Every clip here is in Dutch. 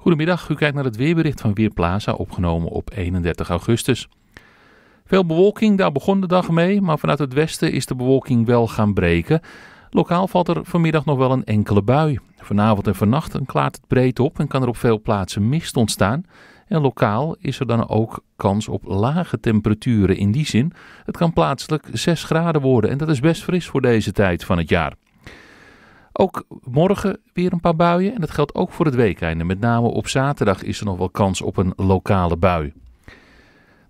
Goedemiddag, u kijkt naar het weerbericht van Weerplaza, opgenomen op 31 augustus. Veel bewolking, daar begon de dag mee, maar vanuit het westen is de bewolking wel gaan breken. Lokaal valt er vanmiddag nog wel een enkele bui. Vanavond en vannacht klaart het breed op en kan er op veel plaatsen mist ontstaan. En lokaal is er dan ook kans op lage temperaturen in die zin. Het kan plaatselijk 6 graden worden en dat is best fris voor deze tijd van het jaar. Ook morgen weer een paar buien en dat geldt ook voor het weekende. Met name op zaterdag is er nog wel kans op een lokale bui.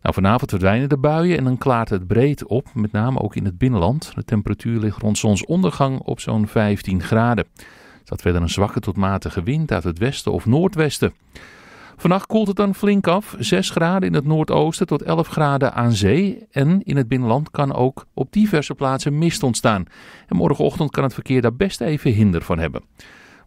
Nou, vanavond verdwijnen de buien en dan klaart het breed op, met name ook in het binnenland. De temperatuur ligt rond zonsondergang op zo'n 15 graden. Er staat verder een zwakke tot matige wind uit het westen of noordwesten. Vannacht koelt het dan flink af. 6 graden in het noordoosten tot 11 graden aan zee. En in het binnenland kan ook op diverse plaatsen mist ontstaan. En morgenochtend kan het verkeer daar best even hinder van hebben.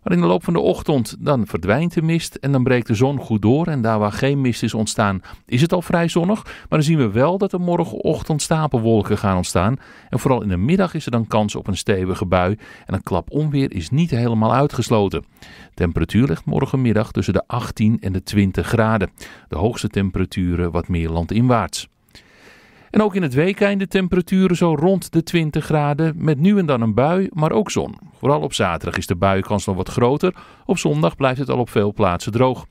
Maar in de loop van de ochtend dan verdwijnt de mist en dan breekt de zon goed door. En daar waar geen mist is ontstaan, is het al vrij zonnig. Maar dan zien we wel dat er morgenochtend stapelwolken gaan ontstaan. En vooral in de middag is er dan kans op een stevige bui. En een klap onweer is niet helemaal uitgesloten. Temperatuur ligt morgenmiddag tussen de 18 en de 20 graden. De hoogste temperaturen wat meer landinwaarts. En ook in het weekende temperaturen zo rond de 20 graden met nu en dan een bui, maar ook zon. Vooral op zaterdag is de buienkans nog wat groter. Op zondag blijft het al op veel plaatsen droog.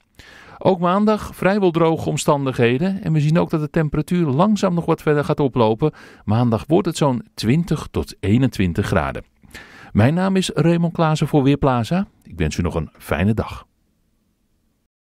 Ook maandag vrijwel droge omstandigheden en we zien ook dat de temperatuur langzaam nog wat verder gaat oplopen. Maandag wordt het zo'n 20 tot 21 graden. Mijn naam is Raymond Klaassen voor Weerplaza. Ik wens u nog een fijne dag.